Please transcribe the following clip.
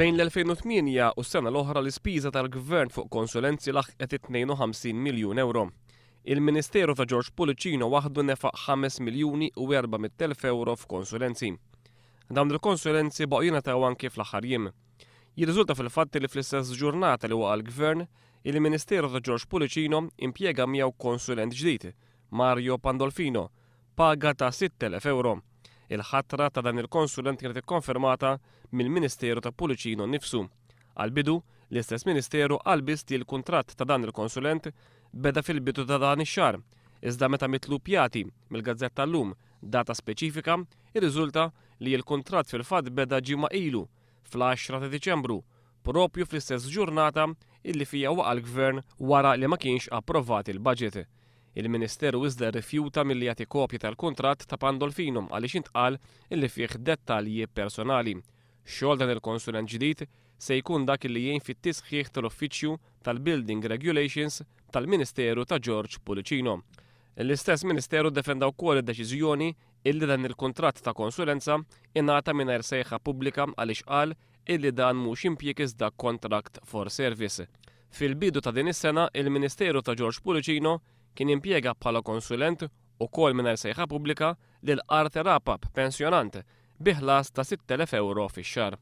Bejn l-2008 u s-sena l-oħra l-ispiża tal-gvern fuq konsulenzi laħqet 52 miljun euro. Il-Ministeru ta' George Policino waħdu nefaq 5 miljuni u 400.000 euro f'konsulenzi. Dawn il-konsulenzi baqjina ta' kif fl jim. Jirriżulta fil fatti li fl-istess ġurnata li waqa l-gvern, il-Ministeru ta' George Policino impjega miegħu konsulent ġdid, Mario Pandolfino, paga ta' 6.000 euro. Il-ħatra ta' dan il-konsulent kienet ikkonfermata mill-Ministeru ta' Pulicino nifsu. Għal-bidu, l-istess Ministeru għalbist li l-kuntratt ta' dan il-konsulent beda fil-bidu ta' dan ix-xar. Iżda meta mitlu pjati mill-gazzetta l-lum data speċifika, irriżulta li l-kuntratt fil fad beda ġimma ilu fl-10 ta' Diċembru, propju fl-istess ġurnata illi fija waqa l-gvern wara li ma kienx approvat il-budget. Il-Ministeru iżda rifjuta milli jagħti kopji tal-kuntratt ta' Pandolfinum għaliex intqal illi fih dettalji personali. Xogħol dan il-konsulent ġdid se jkun dak li jgħin fit-tisħiħ tal-Uffiċċju tal-Building Regulations tal-Ministeru ta' George Pulicino. L-istess Ministeru defenda wkoll id-deċiżjoni illi dan il kontrat ta' konsulenza ingħata mingħajr sejħa pubblika għaliex qal illi dan mhux impjieg iżda kontrakt for service. Fil-bidu ta' din is-sena, il-Ministeru ta' George Pulicino kien impjega bħala konsulent u kol minar sejħa publika lil Arte Rapap, pensjonant, biħlas ta' 6.000 euro fi xar.